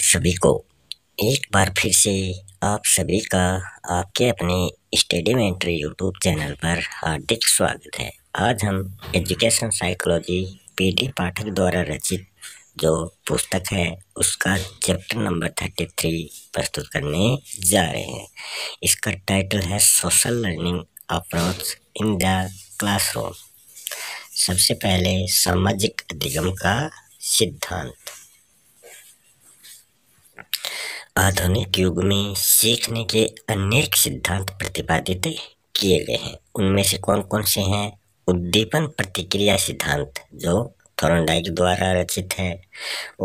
सभी को एक बार फिर से आप सभी का आपके अपने स्टडी एंट्री यूट्यूब चैनल पर हार्दिक स्वागत है आज हम एजुकेशन साइकोलॉजी पीडी पाठक द्वारा रचित जो पुस्तक है उसका चैप्टर नंबर थर्टी थ्री प्रस्तुत करने जा रहे हैं इसका टाइटल है social learning approach in the classroom सबसे पहले सामाजिक अधिगम का सिद्धांत आधुनिक युग में सीखने के अनेक सिद्धांत प्रतिपादित किए गए हैं उनमें से कौन कौन से हैं उद्दीपन प्रतिक्रिया सिद्धांत जो थोरनडाइक द्वारा रचित है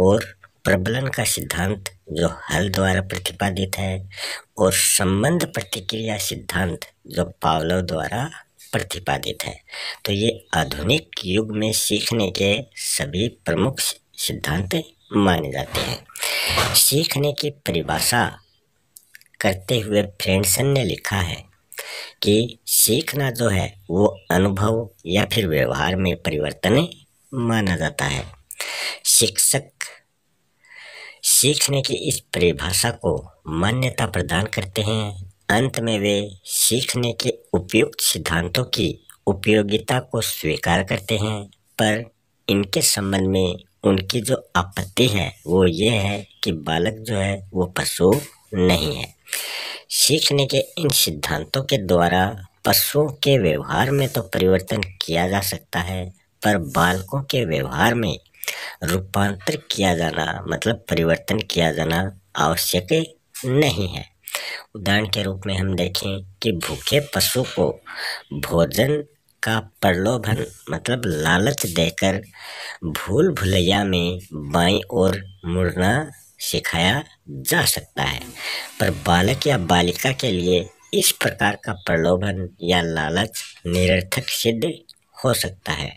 और प्रबलन का सिद्धांत जो हल द्वारा प्रतिपादित है और संबंध प्रतिक्रिया सिद्धांत जो पावलो द्वारा प्रतिपादित है तो ये आधुनिक युग में सीखने के सभी प्रमुख सिद्धांत माने जाते हैं सीखने की परिभाषा करते हुए फ्रेंडसन ने लिखा है कि सीखना जो है वो अनुभव या फिर व्यवहार में परिवर्तन माना जाता है शिक्षक सीखने की इस परिभाषा को मान्यता प्रदान करते हैं अंत में वे सीखने के उपयुक्त सिद्धांतों की उपयोगिता को स्वीकार करते हैं पर इनके संबंध में उनकी जो आपत्ति है वो ये है कि बालक जो है वो पशु नहीं है सीखने के इन सिद्धांतों के द्वारा पशुओं के व्यवहार में तो परिवर्तन किया जा सकता है पर बालकों के व्यवहार में रूपांतर किया जाना मतलब परिवर्तन किया जाना आवश्यक नहीं है उदाहरण के रूप में हम देखें कि भूखे पशु को भोजन का प्रलोभन मतलब लालच देकर भूल भुलैया में बाई ओर मुड़ना सिखाया जा सकता है पर बालक या बालिका के लिए इस प्रकार का प्रलोभन या लालच निरर्थक सिद्ध हो सकता है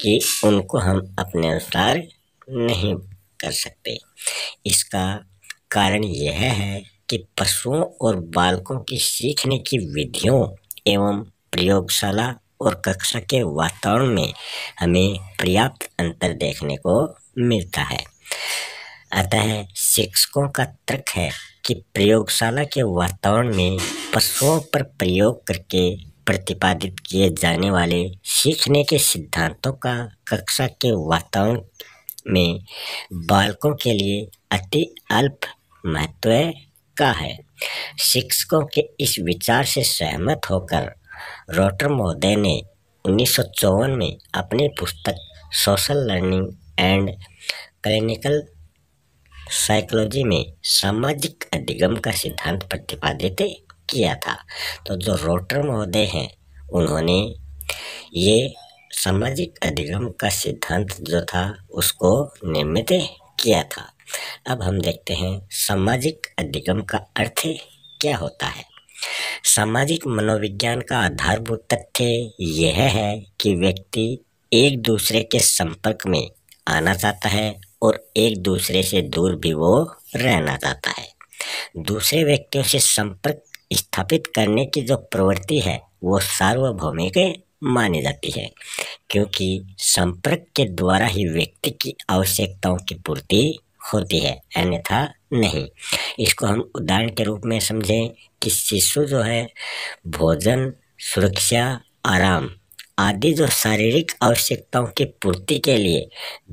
कि उनको हम अपने अनुसार नहीं कर सकते इसका कारण यह है कि पशुओं और बालकों की सीखने की विधियों एवं प्रयोगशाला और कक्षा के वातावरण में हमें पर्याप्त अंतर देखने को मिलता है अतः शिक्षकों का तर्क है कि प्रयोगशाला के वातावरण में पशुओं पर प्रयोग करके प्रतिपादित किए जाने वाले सीखने के सिद्धांतों का कक्षा के वातावरण में बालकों के लिए अति अल्प महत्व का है शिक्षकों के इस विचार से सहमत होकर रॉटर महोदय ने उन्नीस में अपनी पुस्तक social learning and clinical psychology में सामाजिक अधिगम का सिद्धांत प्रतिपादित किया था तो जो रोटर महोदय हैं उन्होंने ये सामाजिक अधिगम का सिद्धांत जो था उसको निर्मित किया था अब हम देखते हैं सामाजिक अधिगम का अर्थ क्या होता है सामाजिक मनोविज्ञान का आधारभूत तथ्य यह है कि व्यक्ति एक दूसरे के संपर्क में आना चाहता है और एक दूसरे से दूर भी वो रहना चाहता है दूसरे व्यक्तियों से संपर्क स्थापित करने की जो प्रवृत्ति है वो सार्वभौमिक मानी जाती है क्योंकि संपर्क के द्वारा ही व्यक्ति की आवश्यकताओं की पूर्ति होती है अन्यथा नहीं इसको हम उदाहरण के रूप में समझें कि शिशु जो है भोजन सुरक्षा आराम आदि जो शारीरिक आवश्यकताओं की पूर्ति के लिए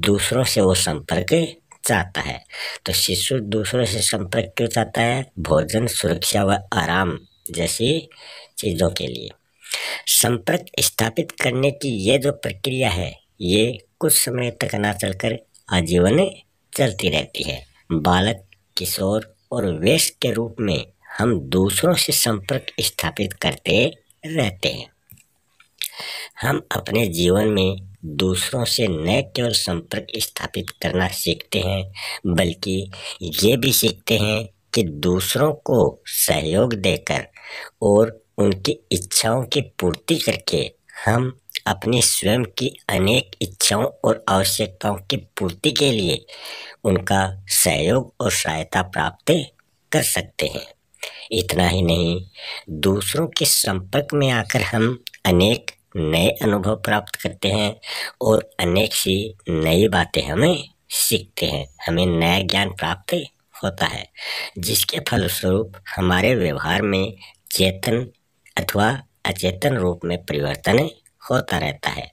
दूसरों से वो संपर्क चाहता है तो शिशु दूसरों से संपर्क क्यों चाहता है भोजन सुरक्षा व आराम जैसी चीज़ों के लिए संपर्क स्थापित करने की ये जो प्रक्रिया है ये कुछ समय तक ना चलकर आजीवन चलती रहती है बालक किशोर और वेस्ट के रूप में हम दूसरों से संपर्क स्थापित करते रहते हैं हम अपने जीवन में दूसरों से न केवल संपर्क स्थापित करना सीखते हैं बल्कि ये भी सीखते हैं कि दूसरों को सहयोग देकर और उनकी इच्छाओं की पूर्ति करके हम अपने स्वयं की अनेक इच्छाओं और आवश्यकताओं की पूर्ति के लिए उनका सहयोग और सहायता प्राप्त कर सकते हैं इतना ही नहीं दूसरों के संपर्क में आकर हम अनेक नए अनुभव प्राप्त करते हैं और अनेक सी नई बातें हमें सीखते हैं हमें नया ज्ञान प्राप्त होता है जिसके फलस्वरूप हमारे व्यवहार में चेतन अथवा अचेतन रूप में परिवर्तन होता रहता है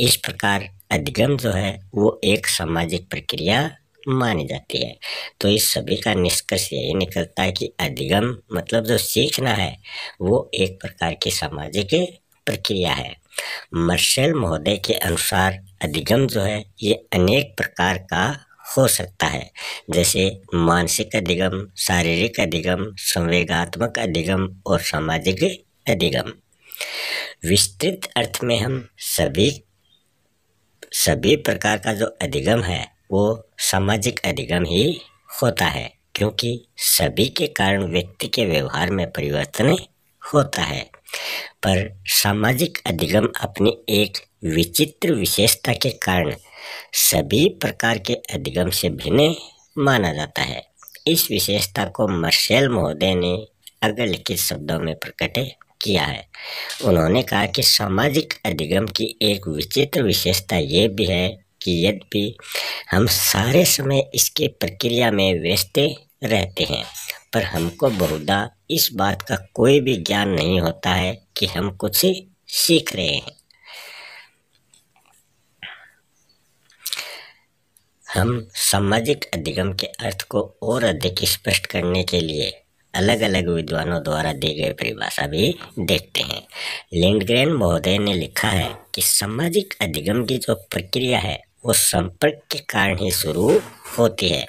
इस प्रकार अधिगम जो है वो एक सामाजिक प्रक्रिया मानी जाती है तो इस सभी का निष्कर्ष यही निकलता है कि अधिगम मतलब जो सीखना है वो एक प्रकार की सामाजिक प्रक्रिया है मर्शल महोदय के अनुसार अधिगम जो है ये अनेक प्रकार का हो सकता है जैसे मानसिक अधिगम शारीरिक अधिगम संवेगात्मक अधिगम और सामाजिक अधिगम विस्तृत अर्थ में हम सभी सभी प्रकार का जो अधिगम है वो सामाजिक अधिगम ही होता है क्योंकि सभी के कारण व्यक्ति के व्यवहार में परिवर्तन होता है पर सामाजिक अधिगम अपनी एक विचित्र विशेषता के कारण सभी प्रकार के अधिगम से भिन्न माना जाता है इस विशेषता को मर्शेल महोदय ने अगर लिखित शब्दों में प्रकट किया है उन्होंने कहा कि सामाजिक अधिगम की एक विचित्र विशेषता ये भी है कि यद्यपि हम सारे समय इसके प्रक्रिया में व्यस्त रहते हैं पर हमको बहुधा इस बात का कोई भी ज्ञान नहीं होता है कि हम कुछ सीख रहे हैं हम सामाजिक अधिगम के अर्थ को और अधिक स्पष्ट करने के लिए अलग अलग विद्वानों द्वारा दी गई परिभाषा भी देखते हैं लिंडग्रेन महोदय ने लिखा है कि सामाजिक अधिगम की जो प्रक्रिया है वो संपर्क के कारण ही शुरू होती है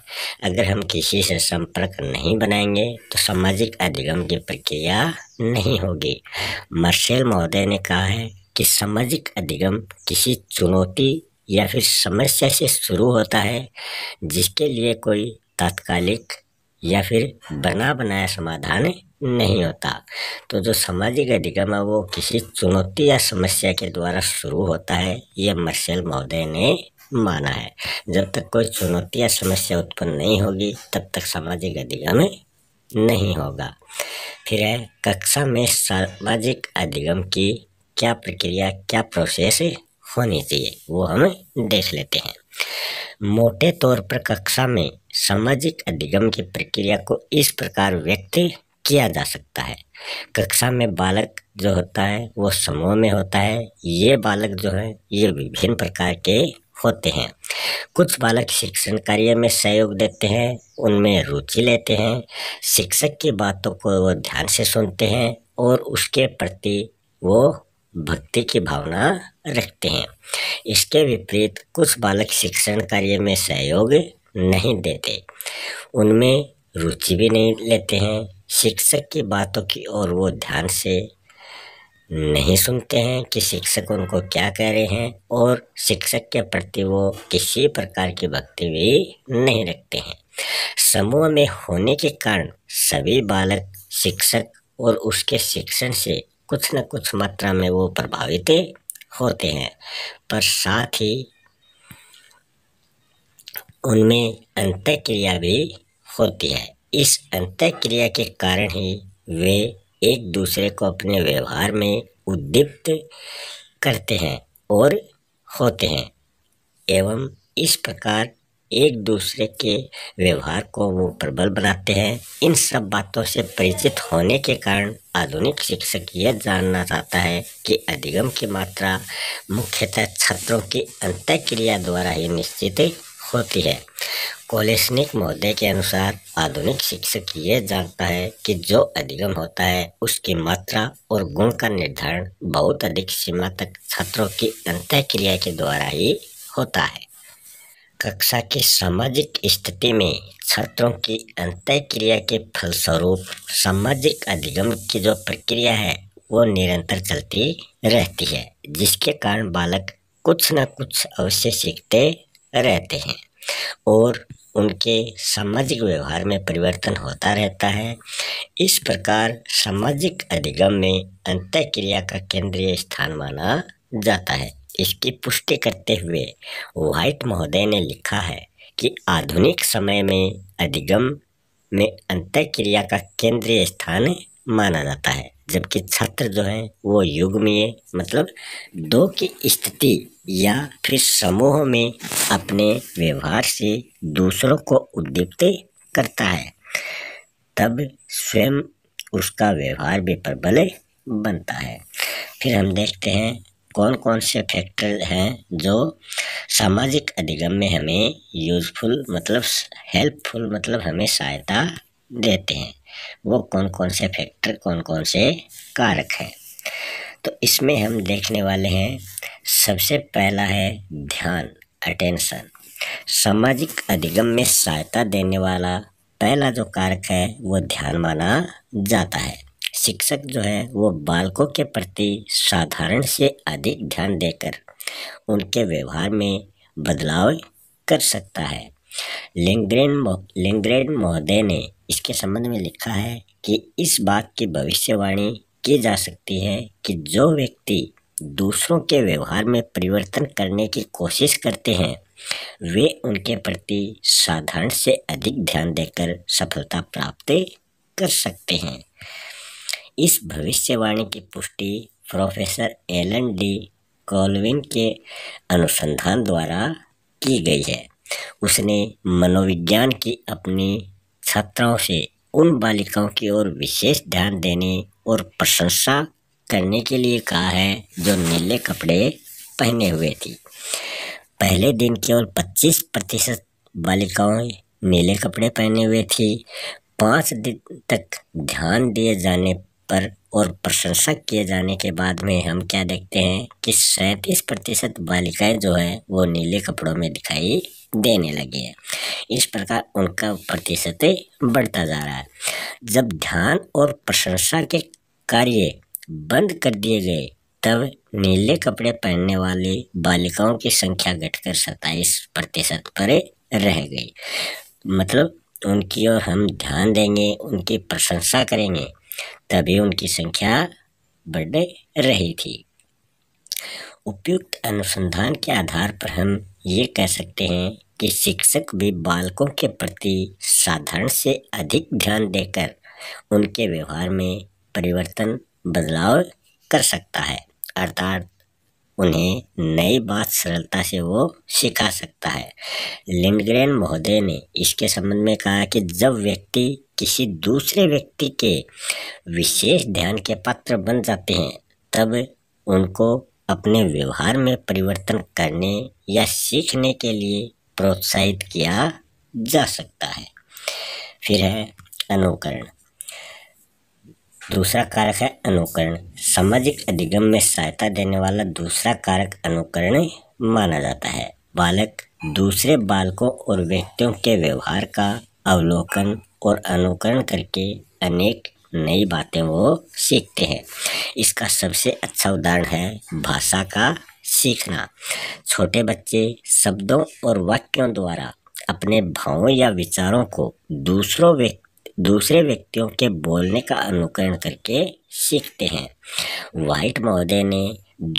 अगर हम किसी से संपर्क नहीं बनाएंगे तो सामाजिक अधिगम की प्रक्रिया नहीं होगी मार्शल महोदय ने कहा है कि सामाजिक अधिगम किसी चुनौती या फिर समस्या से शुरू होता है जिसके लिए कोई तात्कालिक या फिर बना बनाया समाधान नहीं होता तो जो सामाजिक अधिगम है वो किसी चुनौती या समस्या के द्वारा शुरू होता है यह मर्शल महोदय ने माना है जब तक कोई चुनौती या समस्या उत्पन्न नहीं होगी तब तक सामाजिक अधिगम नहीं होगा फिर है कक्षा में सामाजिक अधिगम की क्या प्रक्रिया क्या प्रोसेस होनी चाहिए वो हम देख लेते हैं मोटे तौर पर कक्षा में सामाजिक अधिगम की प्रक्रिया को इस प्रकार व्यक्त किया जा सकता है कक्षा में बालक जो होता है वो समूह में होता है ये बालक जो है ये विभिन्न प्रकार के होते हैं कुछ बालक शिक्षण कार्य में सहयोग देते हैं उनमें रुचि लेते हैं शिक्षक की बातों को वो ध्यान से सुनते हैं और उसके प्रति वो भक्ति की भावना रखते हैं इसके विपरीत कुछ बालक शिक्षण कार्य में सहयोग नहीं देते उनमें रुचि भी नहीं लेते हैं शिक्षक की बातों की ओर वो ध्यान से नहीं सुनते हैं कि शिक्षक उनको क्या कह रहे हैं और शिक्षक के प्रति वो किसी प्रकार की भक्ति भी नहीं रखते हैं समूह में होने के कारण सभी बालक शिक्षक और उसके शिक्षण से कुछ न कुछ मात्रा में वो प्रभावित होते हैं पर साथ ही उनमें क्रिया भी होती है इस क्रिया के कारण ही वे एक दूसरे को अपने व्यवहार में उद्दीप्त करते हैं और होते हैं एवं इस प्रकार एक दूसरे के व्यवहार को वो प्रबल बनाते हैं इन सब बातों से परिचित होने के कारण आधुनिक शिक्षक यह जानना चाहता है कि अधिगम की मात्रा मुख्यतः छात्रों की क्रिया द्वारा ही निश्चित होती है कोलेस्निक महोदय के अनुसार आधुनिक शिक्षक ये जानता है कि जो अधिगम होता है उसकी मात्रा और गुण का निर्धारण बहुत अधिक सीमा तक छात्रों की अंत क्रिया के द्वारा ही होता है कक्षा की सामाजिक स्थिति में छात्रों की अंत क्रिया के फलस्वरूप सामाजिक अधिगम की जो प्रक्रिया है वो निरंतर चलती रहती है जिसके कारण बालक कुछ न कुछ अवश्य सीखते रहते हैं और उनके सामाजिक व्यवहार में परिवर्तन होता रहता है इस प्रकार सामाजिक अधिगम में अंत्यक्रिया का केंद्रीय स्थान माना जाता है इसकी पुष्टि करते हुए व्हाइट महोदय ने लिखा है कि आधुनिक समय में अधिगम में अंत्यक्रिया का केंद्रीय स्थान माना जाता है जबकि छात्र जो हैं वो युग्मीय मतलब दो की स्थिति या फिर समूह में अपने व्यवहार से दूसरों को उद्दीप्त करता है तब स्वयं उसका व्यवहार भी प्रबल बनता है फिर हम देखते हैं कौन कौन से फैक्टर हैं जो सामाजिक अधिगम में हमें यूज़फुल मतलब हेल्पफुल मतलब हमें सहायता देते हैं वो कौन कौन से फैक्टर कौन कौन से कारक हैं तो इसमें हम देखने वाले हैं सबसे पहला है ध्यान अटेंशन सामाजिक अधिगम में सहायता देने वाला पहला जो कारक है वो ध्यान माना जाता है शिक्षक जो है वो बालकों के प्रति साधारण से अधिक ध्यान देकर उनके व्यवहार में बदलाव कर सकता है लिंग्रेन लिंग्रेन महोदय ने इसके संबंध में लिखा है कि इस बात की भविष्यवाणी की जा सकती है कि जो व्यक्ति दूसरों के व्यवहार में परिवर्तन करने की कोशिश करते हैं वे उनके प्रति साधारण से अधिक ध्यान देकर सफलता प्राप्त कर सकते हैं इस भविष्यवाणी की पुष्टि प्रोफेसर एलन डी कॉलविन के अनुसंधान द्वारा की गई है उसने मनोविज्ञान की अपनी छात्राओं से उन बालिकाओं की ओर विशेष ध्यान देने और प्रशंसा करने के लिए कहा है जो नीले कपड़े पहने हुए थी पहले दिन केवल 25 प्रतिशत बालिकाओं नीले कपड़े पहने हुए थी पाँच दिन तक ध्यान दिए जाने पर और प्रशंसा किए जाने के बाद में हम क्या देखते हैं कि सैंतीस प्रतिशत बालिकाएँ जो हैं वो नीले कपड़ों में दिखाई देने लगी है इस प्रकार उनका प्रतिशत बढ़ता जा रहा है जब ध्यान और प्रशंसा के कार्य बंद कर दिए गए तब नीले कपड़े पहनने वाले बालिकाओं की संख्या घटकर सत्ताईस प्रतिशत पर रह गई मतलब उनकी ओर हम ध्यान देंगे उनकी प्रशंसा करेंगे तभी उनकी संख्या बढ़ रही थी उपयुक्त अनुसंधान के आधार पर हम ये कह सकते हैं कि शिक्षक भी बालकों के प्रति साधारण से अधिक ध्यान देकर उनके व्यवहार में परिवर्तन बदलाव कर सकता है अर्थात उन्हें नई बात सरलता से वो सिखा सकता है लिंडग्रेन महोदय ने इसके संबंध में कहा कि जब व्यक्ति किसी दूसरे व्यक्ति के विशेष ध्यान के पात्र बन जाते हैं तब उनको अपने व्यवहार में परिवर्तन करने या सीखने के लिए प्रोत्साहित किया जा सकता है फिर है अनुकरण दूसरा कारक है अनुकरण सामाजिक अधिगम में सहायता देने वाला दूसरा कारक अनुकरण माना जाता है बालक दूसरे बालकों और व्यक्तियों के व्यवहार का अवलोकन और अनुकरण करके अनेक नई बातें वो सीखते हैं इसका सबसे अच्छा उदाहरण है भाषा का सीखना छोटे बच्चे शब्दों और वाक्यों द्वारा अपने भावों या विचारों को दूसरों व्यक्ति दूसरे व्यक्तियों के बोलने का अनुकरण करके सीखते हैं वाइट महोदय ने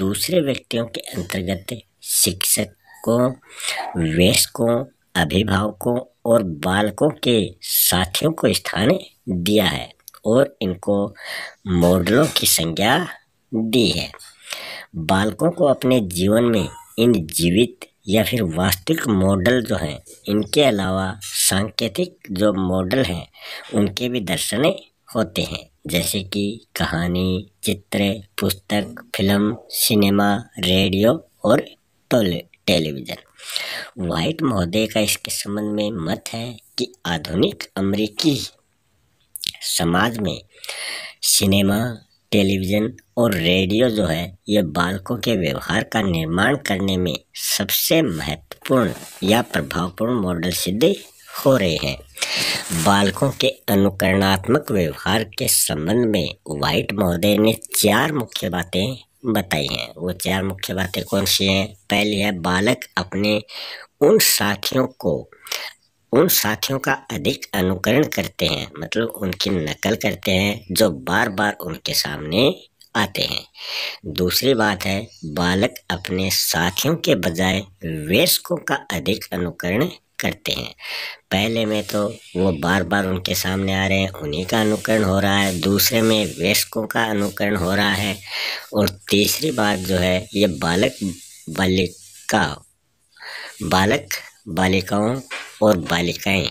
दूसरे व्यक्तियों के अंतर्गत शिक्षकों वयस्कों अभिभावकों और बालकों के साथियों को स्थान दिया है और इनको मॉडलों की संज्ञा दी है बालकों को अपने जीवन में इन जीवित या फिर वास्तविक मॉडल जो हैं इनके अलावा सांकेतिक जो मॉडल हैं उनके भी दर्शने होते हैं जैसे कि कहानी चित्र पुस्तक फिल्म सिनेमा रेडियो और टेलीविज़न वाइट महोदय का इसके संबंध में मत है कि आधुनिक अमेरिकी समाज में सिनेमा टेलीविज़न और रेडियो जो है ये बालकों के व्यवहार का निर्माण करने में सबसे महत्वपूर्ण या प्रभावपूर्ण मॉडल सिद्ध हो रहे हैं बालकों के अनुकरणात्मक व्यवहार के संबंध में व्हाइट महोदय ने चार मुख्य बातें बताई हैं वो चार मुख्य बातें कौन सी हैं पहली है बालक अपने उन साथियों को उन साथियों का अधिक अनुकरण करते हैं मतलब उनकी नकल करते हैं जो बार बार उनके सामने आते हैं दूसरी बात है बालक अपने साथियों के बजाय वयस्कों का अधिक अनुकरण करते हैं पहले में तो वो बार बार उनके सामने आ रहे हैं उन्हीं का अनुकरण हो रहा है दूसरे में वयस्कों का अनुकरण हो रहा है और तीसरी बात जो है ये बालक बालिका बालक बालिकाओं और बालिकाएं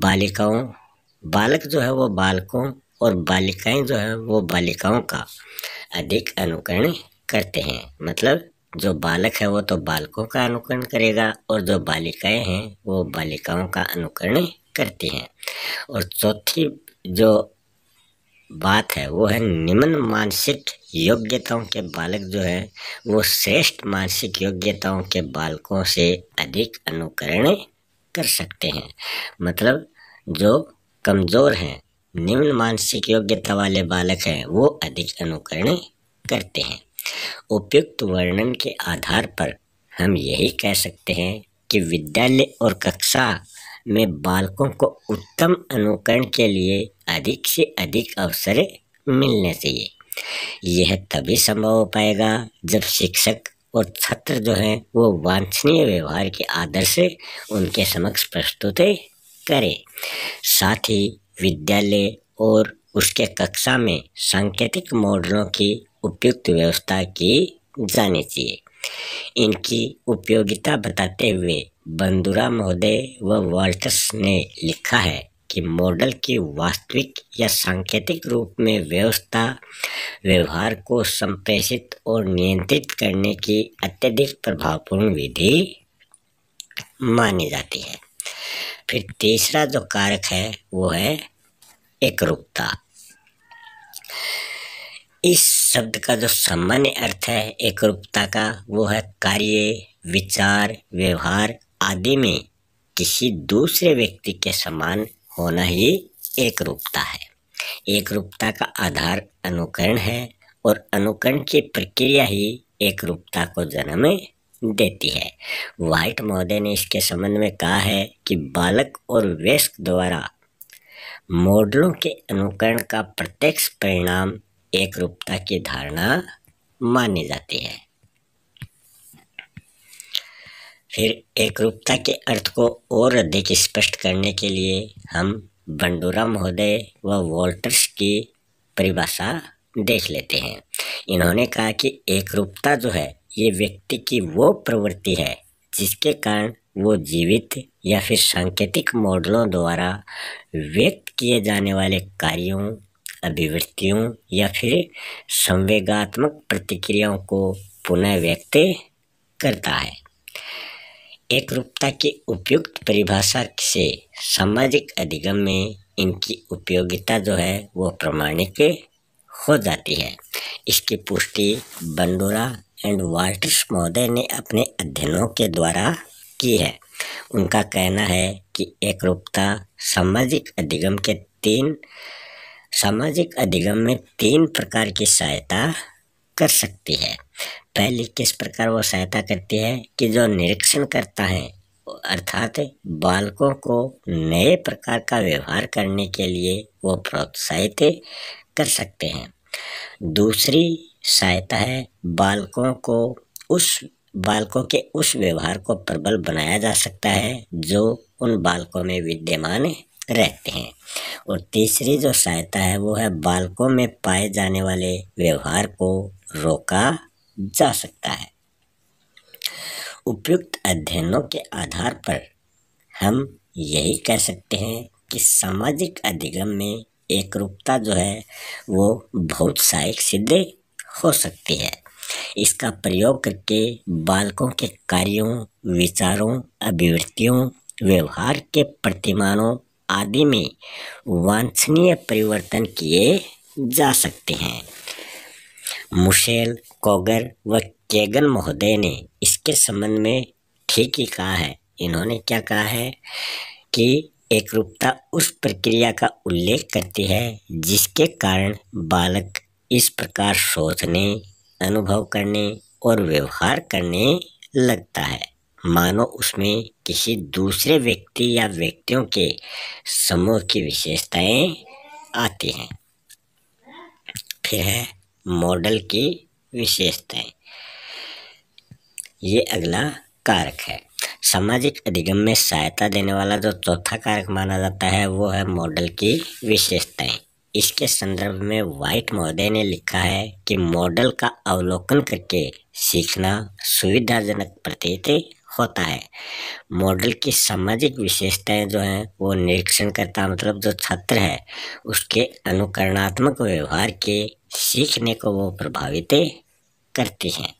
बालिकाओं बालक जो है वो बालकों और बालिकाएं जो है वो बालिकाओं का अधिक अनुकरण करते हैं मतलब जो बालक है वो तो बालकों का अनुकरण करेगा और जो बालिकाएं हैं वो बालिकाओं का अनुकरण करती हैं और चौथी जो बात है वो है निम्न मानसिक योग्यताओं के बालक जो है वो श्रेष्ठ मानसिक योग्यताओं के बालकों से अधिक अनुकरण कर सकते हैं मतलब जो कमज़ोर हैं निम्न मानसिक योग्यता वाले बालक हैं वो अधिक अनुकरण करते हैं उपयुक्त वर्णन के आधार पर हम यही कह सकते हैं कि विद्यालय और कक्षा में बालकों को उत्तम अनुकरण के लिए अधिक से अधिक अवसर मिलने चाहिए यह तभी संभव हो पाएगा जब शिक्षक और छात्र जो हैं वो वांछनीय व्यवहार के आदर्श उनके समक्ष प्रस्तुत करें साथ ही विद्यालय और उसके कक्षा में सांकेतिक मॉडलों की उपयुक्त व्यवस्था की जानी चाहिए इनकी उपयोगिता बताते हुए बंदुरा महोदय व वाल्टस ने लिखा है कि मॉडल की वास्तविक या सांकेतिक रूप में व्यवस्था व्यवहार को संप्रेषित और नियंत्रित करने की अत्यधिक प्रभावपूर्ण विधि मानी जाती है फिर तीसरा जो कारक है वो है एक रूपता इस शब्द का जो सामान्य अर्थ है एक रूपता का वो है कार्य विचार व्यवहार आदि में किसी दूसरे व्यक्ति के समान होना ही एक रूपता है एक रूपता का आधार अनुकरण है और अनुकरण की प्रक्रिया ही एक रूपता को जन्म देती है व्हाइट महोदय ने इसके संबंध में कहा है कि बालक और वयस्क द्वारा मॉडलों के अनुकरण का प्रत्यक्ष परिणाम एक रूपता की धारणा मानी जाती है फिर एकरूपता के अर्थ को और अधिक स्पष्ट करने के लिए हम बंडूरा महोदय व वॉल्टर्स की परिभाषा देख लेते हैं इन्होंने कहा कि एकरूपता जो है ये व्यक्ति की वो प्रवृत्ति है जिसके कारण वो जीवित या फिर सांकेतिक मॉडलों द्वारा व्यक्त किए जाने वाले कार्यों अभिवृत्तियों या फिर संवेगात्मक प्रतिक्रियाओं को पुनः व्यक्त करता है एक रूपता की उपयुक्त परिभाषा से सामाजिक अधिगम में इनकी उपयोगिता जो है वो प्रमाणिक हो जाती है इसकी पुष्टि बंडोरा एंड वाल्टर्स महोदय ने अपने अध्ययनों के द्वारा की है उनका कहना है कि एक रूपता सामाजिक अधिगम के तीन सामाजिक अधिगम में तीन प्रकार की सहायता कर सकती है पहली किस प्रकार वो सहायता करती है कि जो निरीक्षण करता है अर्थात बालकों को नए प्रकार का व्यवहार करने के लिए वो प्रोत्साहित कर सकते हैं दूसरी सहायता है बालकों को उस बालकों के उस व्यवहार को प्रबल बनाया जा सकता है जो उन बालकों में विद्यमान रहते हैं और तीसरी जो सहायता है वो है बालकों में पाए जाने वाले व्यवहार को रोका जा सकता है उपयुक्त अध्ययनों के आधार पर हम यही कह सकते हैं कि सामाजिक अधिगम में एक रूपता जो है वो बहुत सहायक सिद्ध हो सकती है इसका प्रयोग करके बालकों के कार्यों विचारों अभिवृत्तियों व्यवहार के प्रतिमानों आदि में वांछनीय परिवर्तन किए जा सकते हैं मुशेल कोगर व केगन महोदय ने इसके संबंध में ठीक ही कहा है इन्होंने क्या कहा है कि एक रूपता उस प्रक्रिया का उल्लेख करती है जिसके कारण बालक इस प्रकार सोचने अनुभव करने और व्यवहार करने लगता है मानो उसमें किसी दूसरे व्यक्ति या व्यक्तियों के समूह की विशेषताएं आती हैं फिर है मॉडल की विशेषताएं ये अगला कारक है सामाजिक अधिगम में सहायता देने वाला जो चौथा कारक माना जाता है वो है मॉडल की विशेषताएं इसके संदर्भ में वाइट महोदय ने लिखा है कि मॉडल का अवलोकन करके सीखना सुविधाजनक प्रतीत होता है मॉडल की सामाजिक विशेषताएं जो हैं वो निरीक्षण करता मतलब जो छात्र है उसके अनुकरणात्मक व्यवहार के सीखने को वो प्रभावित करती हैं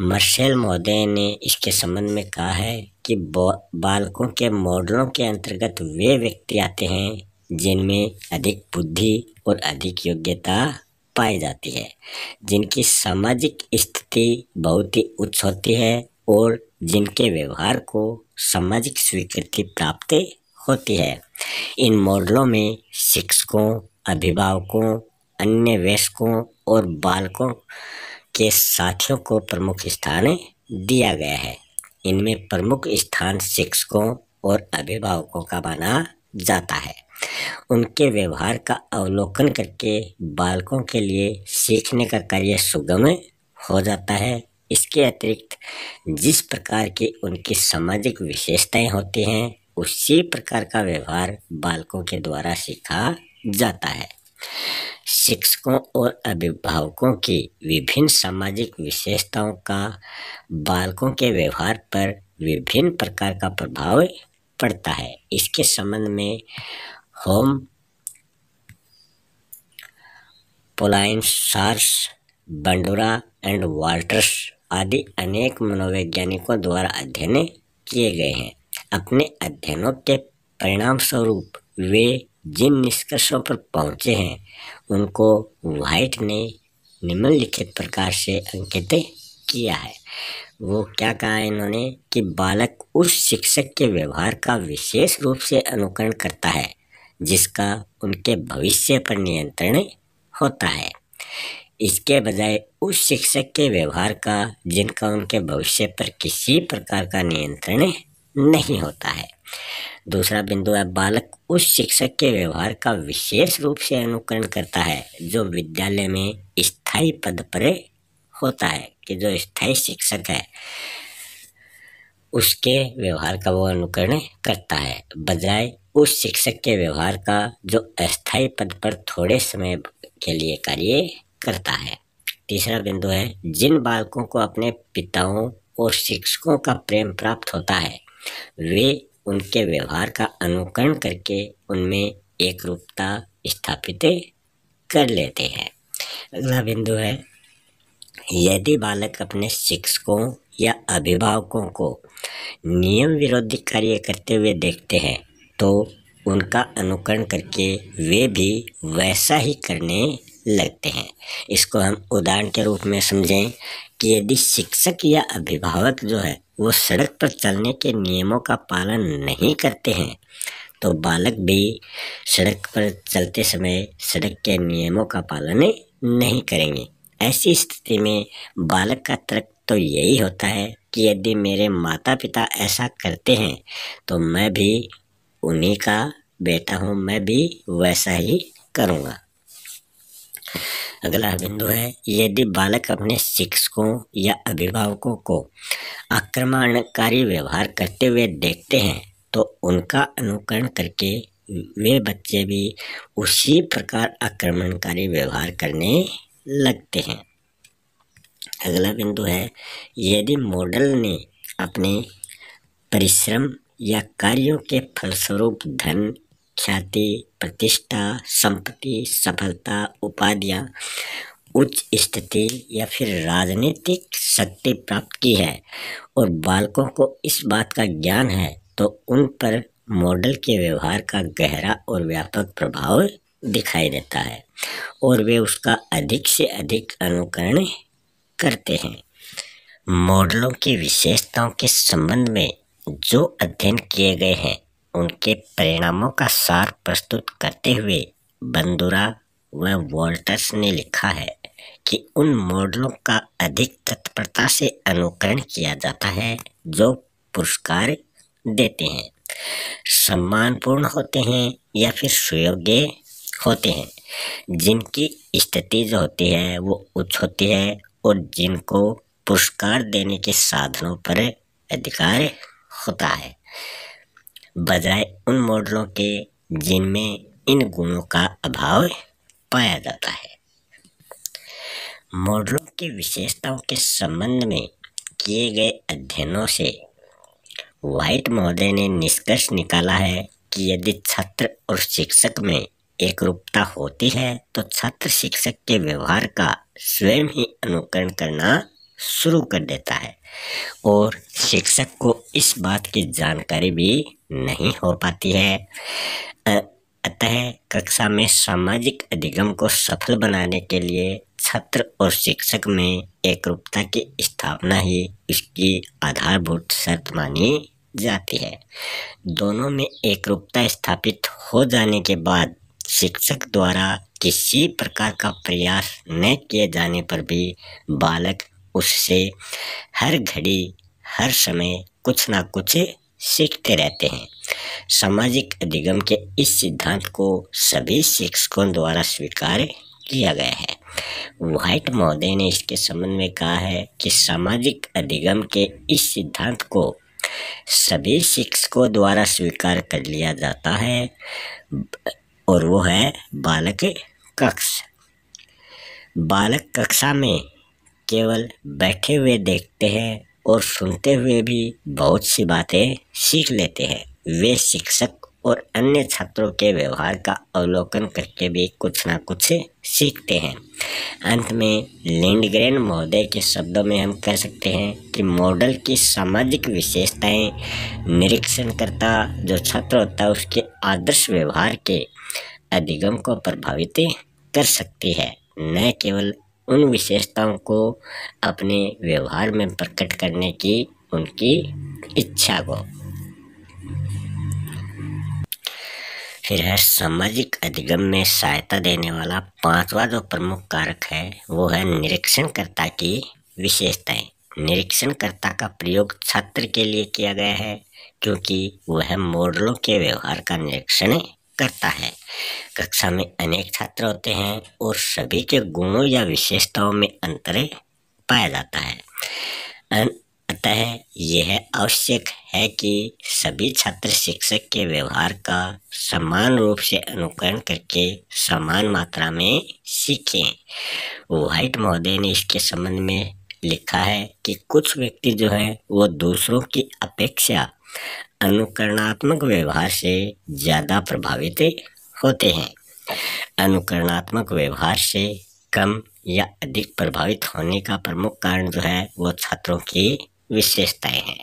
मर्शेल महोदय ने इसके संबंध में कहा है कि बालकों के मॉडलों के अंतर्गत वे व्यक्ति आते हैं जिनमें अधिक बुद्धि और अधिक योग्यता पाई जाती है जिनकी सामाजिक स्थिति बहुत ही उच्च होती है और जिनके व्यवहार को सामाजिक स्वीकृति प्राप्त होती है इन मॉडलों में शिक्षकों अभिभावकों अन्य वयस्कों और बालकों के साथियों को प्रमुख स्थान दिया गया है इनमें प्रमुख स्थान शिक्षकों और अभिभावकों का माना जाता है उनके व्यवहार का अवलोकन करके बालकों के लिए सीखने का कार्य सुगम हो जाता है इसके अतिरिक्त जिस प्रकार की उनकी सामाजिक विशेषताएं होती हैं उसी प्रकार का व्यवहार बालकों के द्वारा सीखा जाता है शिक्षकों और अभिभावकों की विभिन्न सामाजिक विशेषताओं का बालकों के व्यवहार पर विभिन्न प्रकार का प्रभाव पड़ता है इसके संबंध में होम पोलाइन सार्स बंडोरा एंड वाल्टर्स आदि अनेक मनोवैज्ञानिकों द्वारा अध्ययन किए गए हैं अपने अध्ययनों के परिणाम स्वरूप वे जिन निष्कर्षों पर पहुंचे हैं उनको व्हाइट ने निम्नलिखित प्रकार से अंकित किया है वो क्या कहा इन्होंने कि बालक उस शिक्षक के व्यवहार का विशेष रूप से अनुकरण करता है जिसका उनके भविष्य पर नियंत्रण होता है इसके बजाय उस शिक्षक के व्यवहार का जिनका उनके भविष्य पर किसी प्रकार का नियंत्रण नहीं होता है दूसरा बिंदु है बालक उस शिक्षक के व्यवहार का विशेष रूप से अनुकरण करता है जो विद्यालय में स्थायी पद पर होता है कि जो स्थायी शिक्षक है उसके व्यवहार का वो अनुकरण करता है बजाय उस शिक्षक के व्यवहार का जो अस्थायी पद पर थोड़े समय के लिए कार्य करता है तीसरा बिंदु है जिन बालकों को अपने पिताओं और शिक्षकों का प्रेम प्राप्त होता है वे उनके व्यवहार का अनुकरण करके उनमें एक रूपता स्थापित कर लेते हैं अगला बिंदु है यदि बालक अपने शिक्षकों या अभिभावकों को नियम विरोधी कार्य करते हुए देखते हैं तो उनका अनुकरण करके वे भी वैसा ही करने लगते हैं इसको हम उदाहरण के रूप में समझें कि यदि शिक्षक या अभिभावक जो है वो सड़क पर चलने के नियमों का पालन नहीं करते हैं तो बालक भी सड़क पर चलते समय सड़क के नियमों का पालन नहीं करेंगे ऐसी स्थिति में बालक का तर्क तो यही होता है कि यदि मेरे माता पिता ऐसा करते हैं तो मैं भी उन्हीं का बेटा हूँ मैं भी वैसा ही करूँगा अगला बिंदु है यदि बालक अपने शिक्षकों या अभिभावकों को आक्रमणकारी व्यवहार करते हुए देखते हैं तो उनका अनुकरण करके वे बच्चे भी उसी प्रकार आक्रमणकारी व्यवहार करने लगते हैं अगला बिंदु है यदि मॉडल ने अपने परिश्रम या कार्यों के फलस्वरूप धन ख्याति प्रतिष्ठा संपत्ति सफलता उपाधियाँ उच्च स्थिति या फिर राजनीतिक शक्ति प्राप्त की है और बालकों को इस बात का ज्ञान है तो उन पर मॉडल के व्यवहार का गहरा और व्यापक प्रभाव दिखाई देता है और वे उसका अधिक से अधिक अनुकरण करते हैं मॉडलों की विशेषताओं के संबंध में जो अध्ययन किए गए हैं उनके परिणामों का सार प्रस्तुत करते हुए बंदुरा व वॉल्टर्स ने लिखा है कि उन मॉडलों का अधिक तत्परता से अनुकरण किया जाता है जो पुरस्कार देते हैं सम्मानपूर्ण होते हैं या फिर सुयोग्य होते हैं जिनकी स्थिति जो होती है वो उच्च होती है और जिनको पुरस्कार देने के साधनों पर अधिकार होता है बजाय उन मॉडलों के जिनमें इन गुणों का अभाव पाया जाता है मॉडलों की विशेषताओं के संबंध में किए गए अध्ययनों से व्हाइट महोदय ने निष्कर्ष निकाला है कि यदि छात्र और शिक्षक में एक रूपता होती है तो छात्र शिक्षक के व्यवहार का स्वयं ही अनुकरण करना शुरू कर देता है और शिक्षक को इस बात की जानकारी भी नहीं हो पाती है अतः कक्षा में सामाजिक अधिगम को सफल बनाने के लिए छात्र और शिक्षक में एकरूपता की स्थापना ही इसकी आधारभूत शर्त मानी जाती है दोनों में एकरूपता स्थापित हो जाने के बाद शिक्षक द्वारा किसी प्रकार का प्रयास न किए जाने पर भी बालक उससे हर घड़ी हर समय कुछ ना कुछ सीखते रहते हैं सामाजिक अधिगम के इस सिद्धांत को सभी शिक्षकों द्वारा स्वीकार किया गया है व्हाइट महोदय ने इसके संबंध में कहा है कि सामाजिक अधिगम के इस सिद्धांत को सभी शिक्षकों द्वारा स्वीकार कर लिया जाता है और वो है बालक कक्ष बालक कक्षा में केवल बैठे हुए देखते हैं और सुनते हुए भी बहुत सी बातें सीख लेते हैं वे शिक्षक और अन्य छात्रों के व्यवहार का अवलोकन करके भी कुछ ना कुछ सीखते हैं अंत में लिंडग्रेन महोदय के शब्दों में हम कह सकते हैं कि मॉडल की सामाजिक विशेषताएं निरीक्षणकर्ता जो छात्र होता है उसके आदर्श व्यवहार के अधिगम को प्रभावित कर सकती है न केवल उन विशेषताओं को अपने व्यवहार में प्रकट करने की उनकी इच्छा को फिर है सामाजिक अधिगम में सहायता देने वाला पांचवा जो प्रमुख कारक है वो है निरीक्षणकर्ता की विशेषताएं निरीक्षणकर्ता का प्रयोग छात्र के लिए किया गया है क्योंकि वह मॉडलों के व्यवहार का निरीक्षण करता है कक्षा में अनेक छात्र होते हैं और सभी के गुणों या विशेषताओं में अंतर पाया जाता है अतः यह आवश्यक है कि सभी छात्र शिक्षक के व्यवहार का समान रूप से अनुकरण करके समान मात्रा में सीखें व्हाइट महोदय ने इसके संबंध में लिखा है कि कुछ व्यक्ति जो है वो दूसरों की अपेक्षा अनुकरणात्मक व्यवहार से ज़्यादा प्रभावित होते हैं अनुकरणात्मक व्यवहार से कम या अधिक प्रभावित होने का प्रमुख कारण जो है वो छात्रों की विशेषताएं हैं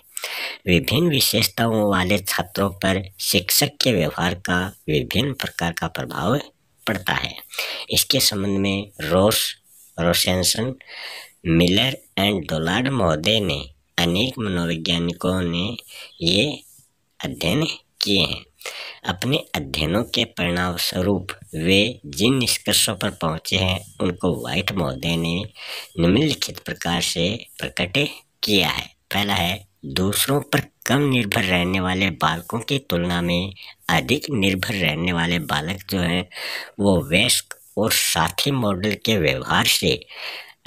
विभिन्न विशेषताओं वाले छात्रों पर शिक्षक के व्यवहार का विभिन्न प्रकार का प्रभाव पड़ता है इसके संबंध में रोस रोशेंसन मिलर एंड डोलार्ड महोदय ने अनेक मनोवैज्ञानिकों ने ये अध्ययन किए हैं अपने अध्ययनों के परिणाम स्वरूप वे जिन निष्कर्षों पर पहुंचे हैं उनको व्हाइट महोदय ने निम्नलिखित प्रकार से प्रकट किया है पहला है दूसरों पर कम निर्भर रहने वाले बालकों की तुलना में अधिक निर्भर रहने वाले बालक जो हैं वो वयस्क और साथी मॉडल के व्यवहार से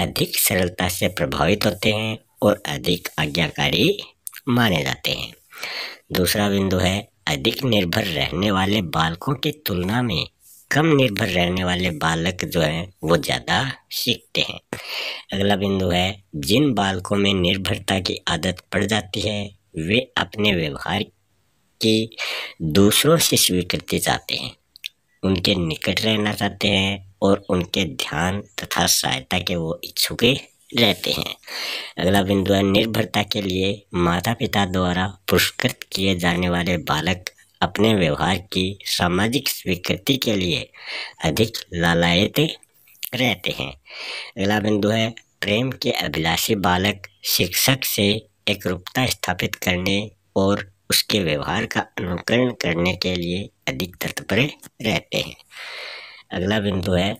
अधिक सरलता से प्रभावित होते हैं और अधिक आज्ञाकारी माने जाते हैं दूसरा बिंदु है अधिक निर्भर रहने वाले बालकों की तुलना में कम निर्भर रहने वाले बालक जो हैं वो ज़्यादा सीखते हैं अगला बिंदु है जिन बालकों में निर्भरता की आदत पड़ जाती है वे अपने व्यवहार की दूसरों से स्वीकृति चाहते हैं उनके निकट रहना चाहते हैं और उनके ध्यान तथा सहायता के वो इच्छुक रहते हैं अगला बिंदु है निर्भरता के लिए माता पिता द्वारा पुरस्कृत किए जाने वाले बालक अपने व्यवहार की सामाजिक स्वीकृति के लिए अधिक लालायत रहते हैं अगला बिंदु है प्रेम के अभिलाषी बालक शिक्षक से एक रूपता स्थापित करने और उसके व्यवहार का अनुकरण करने के लिए अधिक तत्पर रहते हैं अगला बिंदु है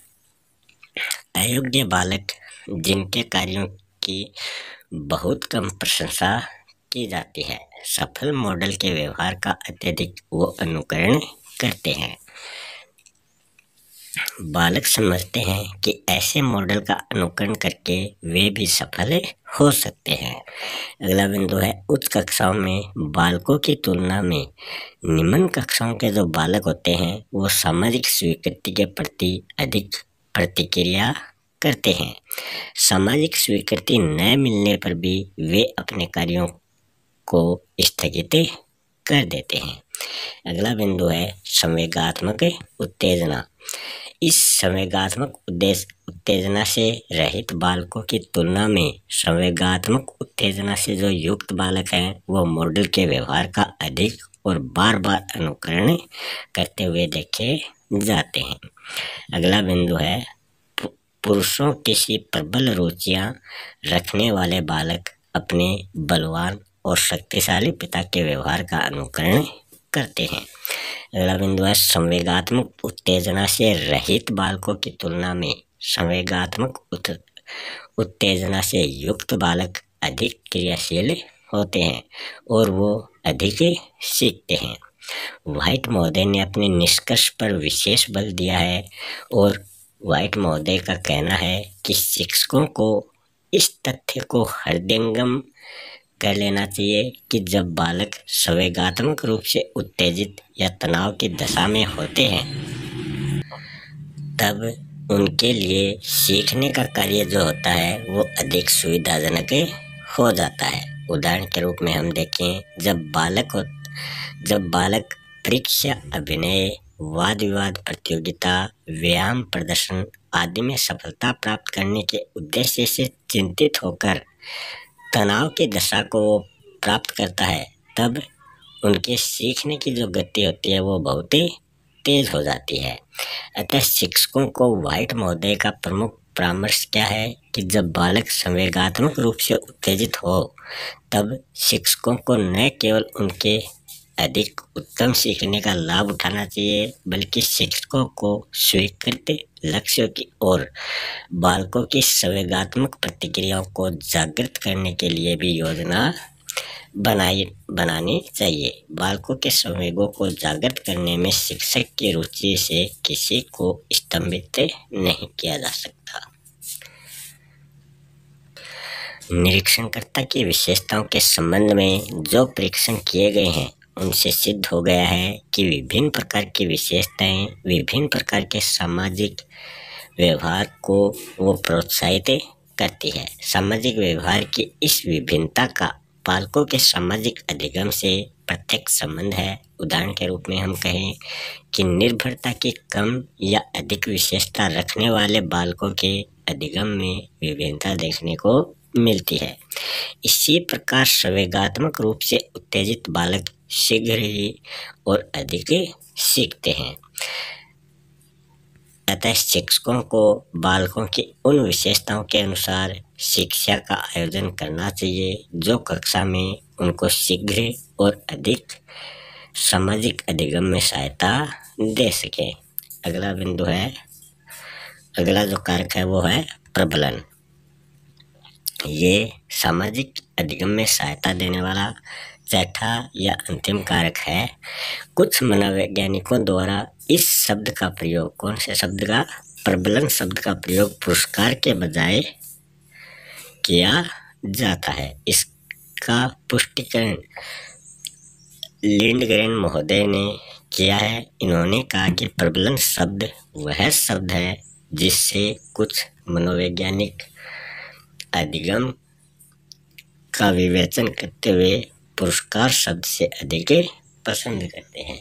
अयोग्य बालक जिनके कार्यों की बहुत कम प्रशंसा की जाती है सफल मॉडल के व्यवहार का अत्यधिक वो अनुकरण करते हैं बालक समझते हैं कि ऐसे मॉडल का अनुकरण करके वे भी सफल हो सकते हैं अगला बिंदु है उच्च कक्षाओं में बालकों की तुलना में निम्न कक्षाओं के जो बालक होते हैं वो सामाजिक स्वीकृति के प्रति अधिक प्रतिक्रिया करते हैं सामाजिक स्वीकृति न मिलने पर भी वे अपने कार्यों को स्थगित कर देते हैं अगला बिंदु है संवेगात्मक उत्तेजना इस संवेगात्मक उद्देश्य उत्तेजना से रहित बालकों की तुलना में संवेगात्मक उत्तेजना से जो युक्त बालक हैं वो मॉडल के व्यवहार का अधिक और बार बार अनुकरण करते हुए देखे जाते हैं अगला बिंदु है पुरुषों सी प्रबल रुचियाँ रखने वाले बालक अपने बलवान और शक्तिशाली पिता के व्यवहार का अनुकरण करते हैं लविंद्वस संवेगात्मक उत्तेजना से रहित बालकों की तुलना में संवेगात्मक उत्तेजना से युक्त बालक अधिक क्रियाशील होते हैं और वो अधिक सीखते हैं व्हाइट महोदय ने अपने निष्कर्ष पर विशेष बल दिया है और व्हाइट महोदय का कहना है कि शिक्षकों को इस तथ्य को हृदयंगम कर लेना चाहिए कि जब बालक संवेगात्मक रूप से उत्तेजित या तनाव की दशा में होते हैं तब उनके लिए सीखने का कार्य जो होता है वो अधिक सुविधाजनक हो जाता है उदाहरण के रूप में हम देखें जब बालक हो जब बालक परीक्षा अभिनय वाद विवाद प्रतियोगिता व्यायाम प्रदर्शन आदि में सफलता प्राप्त करने के उद्देश्य से चिंतित होकर तनाव की दशा को वो प्राप्त करता है तब उनके सीखने की जो गति होती है वो बहुत ही तेज हो जाती है अतः शिक्षकों को व्हाइट महोदय का प्रमुख परामर्श क्या है कि जब बालक संवेगात्मक रूप से उत्तेजित हो तब शिक्षकों को न केवल उनके अधिक उत्तम सीखने का लाभ उठाना चाहिए बल्कि शिक्षकों को स्वीकृत लक्ष्यों की ओर बालकों की संवेगात्मक प्रतिक्रियाओं को जागृत करने के लिए भी योजना बनाई बनानी चाहिए बालकों के संवेगों को जागृत करने में शिक्षक की रुचि से किसी को स्तंभित नहीं किया जा सकता निरीक्षणकर्ता की विशेषताओं के संबंध में जो परीक्षण किए गए हैं उनसे सिद्ध हो गया है कि विभिन्न प्रकार की विशेषताएं विभिन्न प्रकार के सामाजिक व्यवहार को वो प्रोत्साहित करती है सामाजिक व्यवहार की इस विभिन्नता का पालकों के सामाजिक अधिगम से प्रत्यक्ष संबंध है उदाहरण के रूप में हम कहें कि निर्भरता की कम या अधिक विशेषता रखने वाले बालकों के अधिगम में विभिन्नता देखने को मिलती है इसी प्रकार संवेगात्मक रूप से उत्तेजित बालक शीघ्र ही और अधिक सीखते हैं अतः शिक्षकों को बालकों की उन विशेषताओं के अनुसार शिक्षा का आयोजन करना चाहिए जो कक्षा में उनको शीघ्र और अधिक सामाजिक अधिगम में सहायता दे सके अगला बिंदु है अगला जो कारक है वो है प्रबलन ये सामाजिक अधिगम में सहायता देने वाला चौथा या अंतिम कारक है कुछ मनोवैज्ञानिकों द्वारा इस शब्द का प्रयोग कौन से शब्द का प्रबलन शब्द का प्रयोग पुरस्कार के बजाय किया जाता है इसका पुष्टिकरण लिंडग्रेन महोदय ने किया है इन्होंने कहा कि प्रबलन शब्द वह शब्द है जिससे कुछ मनोवैज्ञानिक अधिगम का विवेचन करते हुए पुरस्कार शब्द से अधिक पसंद करते हैं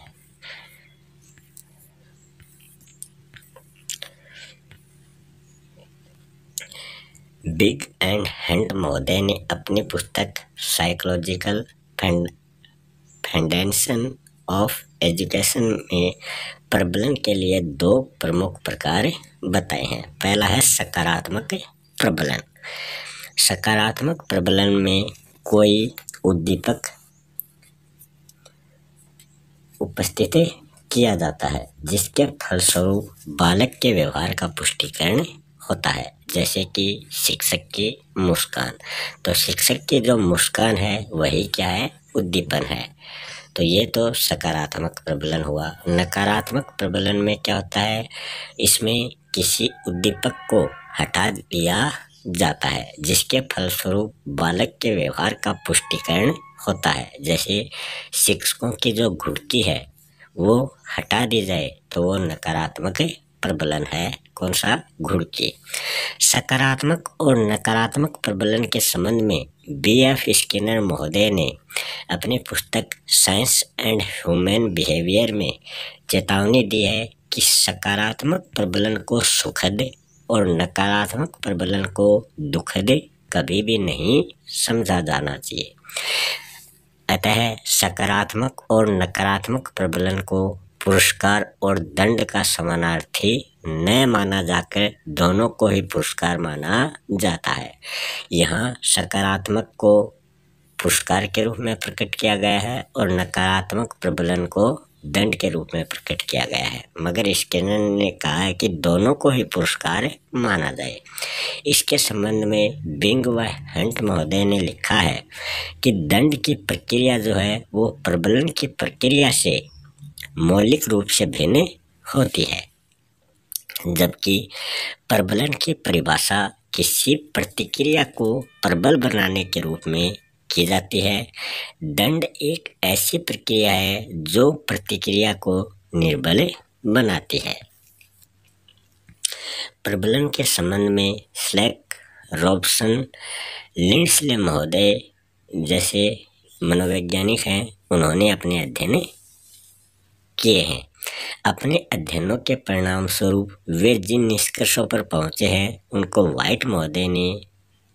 बिग एंड हैंड महोदय ने अपनी पुस्तक साइकोलॉजिकल फाउंडेशन ऑफ एजुकेशन में प्रबलन के लिए दो प्रमुख प्रकार बताए हैं पहला है सकारात्मक प्रबलन सकारात्मक प्रबलन में कोई उद्दीपक उपस्थित किया जाता है जिसके फलस्वरूप बालक के व्यवहार का पुष्टिकरण होता है जैसे कि शिक्षक की मुस्कान तो शिक्षक की जो मुस्कान है वही क्या है उद्दीपन है तो ये तो सकारात्मक प्रबलन हुआ नकारात्मक प्रबलन में क्या होता है इसमें किसी उद्दीपक को हटा दिया जाता है जिसके फलस्वरूप बालक के व्यवहार का पुष्टिकरण होता है जैसे शिक्षकों की जो घुड़की है वो हटा दी जाए तो वो नकारात्मक प्रबलन है कौन सा घुड़की सकारात्मक और नकारात्मक प्रबलन के संबंध में बी एफ स्किनर महोदय ने अपनी पुस्तक साइंस एंड ह्यूमन बिहेवियर में चेतावनी दी है कि सकारात्मक प्रबलन को सुखद और नकारात्मक प्रबलन को दुखद कभी भी नहीं समझा जाना चाहिए अतः सकारात्मक और नकारात्मक प्रबलन को पुरस्कार और दंड का समानार्थी न माना जाकर दोनों को ही पुरस्कार माना जाता है यहाँ सकारात्मक को पुरस्कार के रूप में प्रकट किया गया है और नकारात्मक प्रबलन को दंड के रूप में प्रकट किया गया है मगर स्टेनन ने कहा है कि दोनों को ही पुरस्कार माना जाए इसके संबंध में बिंग व हंट महोदय ने लिखा है कि दंड की प्रक्रिया जो है वो प्रबलन की प्रक्रिया से मौलिक रूप से भिन्न होती है जबकि प्रबलन की परिभाषा किसी प्रतिक्रिया को प्रबल बनाने के रूप में किए जाते हैं दंड एक ऐसी प्रक्रिया है जो प्रतिक्रिया को निर्बल बनाती है प्रबलन के संबंध में स्लैक रॉबसन लिंडसले महोदय जैसे मनोवैज्ञानिक हैं उन्होंने अपने अध्ययन किए हैं अपने अध्ययनों के परिणाम स्वरूप वे जिन निष्कर्षों पर पहुंचे हैं उनको व्हाइट महोदय ने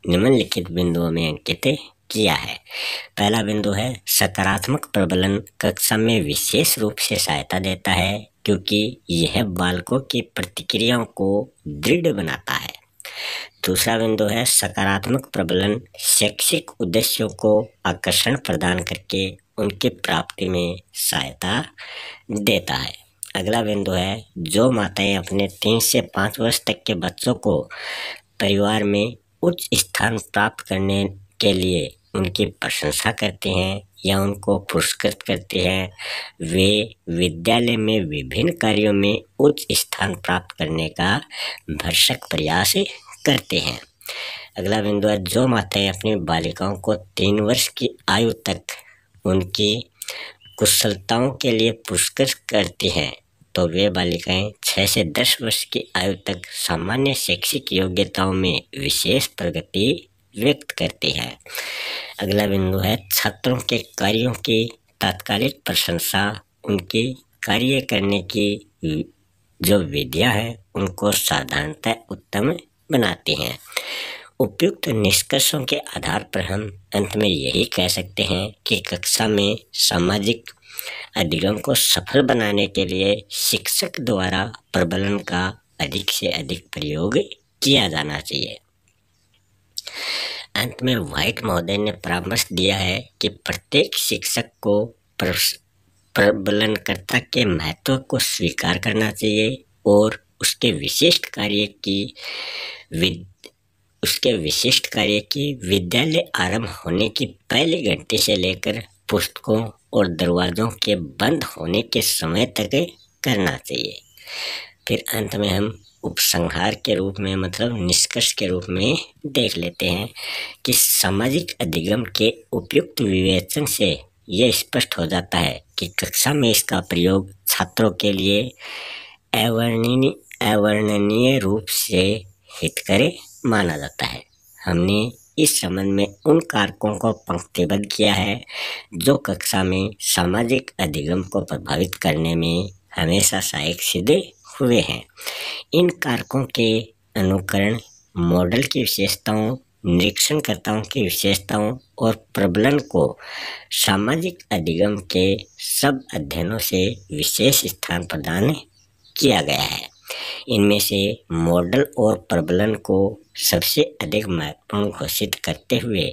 निम्नलिखित बिंदुओं में अंकित किया है पहला बिंदु है सकारात्मक प्रबलन कक्षा में विशेष रूप से सहायता देता है क्योंकि यह बालकों की प्रतिक्रियाओं को दृढ़ बनाता है दूसरा बिंदु है सकारात्मक प्रबलन शैक्षिक उद्देश्यों को आकर्षण प्रदान करके उनकी प्राप्ति में सहायता देता है अगला बिंदु है जो माताएं अपने तीन से पाँच वर्ष तक के बच्चों को परिवार में उच्च स्थान प्राप्त करने के लिए उनकी प्रशंसा करते हैं या उनको पुरस्कृत करते हैं वे विद्यालय में विभिन्न कार्यों में उच्च स्थान प्राप्त करने का भरसक प्रयास करते हैं अगला बिंदु है जो माताएं अपनी बालिकाओं को तीन वर्ष की आयु तक उनकी कुशलताओं के लिए पुरस्कृत करती हैं तो वे बालिकाएं छः से दस वर्ष की आयु तक सामान्य शैक्षिक योग्यताओं में विशेष प्रगति व्यक्त करते हैं अगला बिंदु है छात्रों के कार्यों की तात्कालिक प्रशंसा उनके कार्य करने की जो विद्या हैं उनको साधारणतः उत्तम बनाते हैं उपयुक्त निष्कर्षों के आधार पर हम अंत में यही कह सकते हैं कि कक्षा में सामाजिक अधिगम को सफल बनाने के लिए शिक्षक द्वारा प्रबलन का अधिक से अधिक प्रयोग किया जाना चाहिए अंत में वाइट महोदय ने परामर्श दिया है कि प्रत्येक शिक्षक को प्रबलनकर्ता के महत्व को स्वीकार करना चाहिए और उसके विशिष्ट कार्य की विद उसके विशिष्ट कार्य की विद्यालय आरंभ होने की पहले घंटे से लेकर पुस्तकों और दरवाज़ों के बंद होने के समय तक करना चाहिए फिर अंत में हम उपसंहार के रूप में मतलब निष्कर्ष के रूप में देख लेते हैं कि सामाजिक अधिगम के उपयुक्त विवेचन से यह स्पष्ट हो जाता है कि कक्षा में इसका प्रयोग छात्रों के लिए अवर्णनीय अवर्णनीय रूप से हितकरे माना जाता है हमने इस संबंध में उन कारकों को पंक्तिबद्ध किया है जो कक्षा में सामाजिक अधिगम को प्रभावित करने में हमेशा सहायक सिद्ध हुए हैं इन कारकों के अनुकरण मॉडल की विशेषताओं निरीक्षणकर्ताओं की विशेषताओं और प्रबलन को सामाजिक अधिगम के सब अध्ययनों से विशेष स्थान प्रदान किया गया है इनमें से मॉडल और प्रबलन को सबसे अधिक महत्वपूर्ण घोषित करते हुए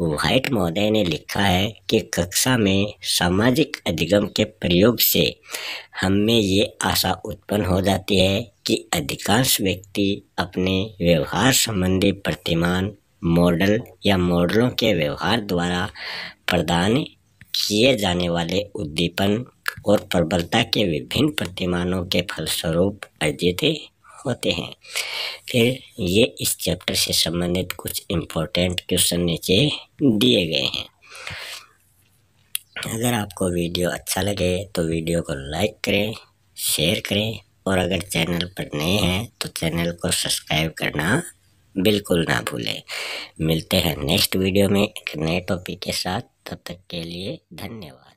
व्हाइट महोदय ने लिखा है कि कक्षा में सामाजिक अधिगम के प्रयोग से हमें ये आशा उत्पन्न हो जाती है कि अधिकांश व्यक्ति अपने व्यवहार संबंधी प्रतिमान मॉडल या मॉडलों के व्यवहार द्वारा प्रदान किए जाने वाले उद्दीपन और प्रबलता के विभिन्न प्रतिमानों के फलस्वरूप अर्जित होते हैं फिर ये इस चैप्टर से संबंधित कुछ इम्पोर्टेंट क्वेश्चन नीचे दिए गए हैं अगर आपको वीडियो अच्छा लगे तो वीडियो को लाइक करें शेयर करें और अगर चैनल पर नए हैं तो चैनल को सब्सक्राइब करना बिल्कुल ना भूलें मिलते हैं नेक्स्ट वीडियो में एक नए टॉपिक के साथ तब तक के लिए धन्यवाद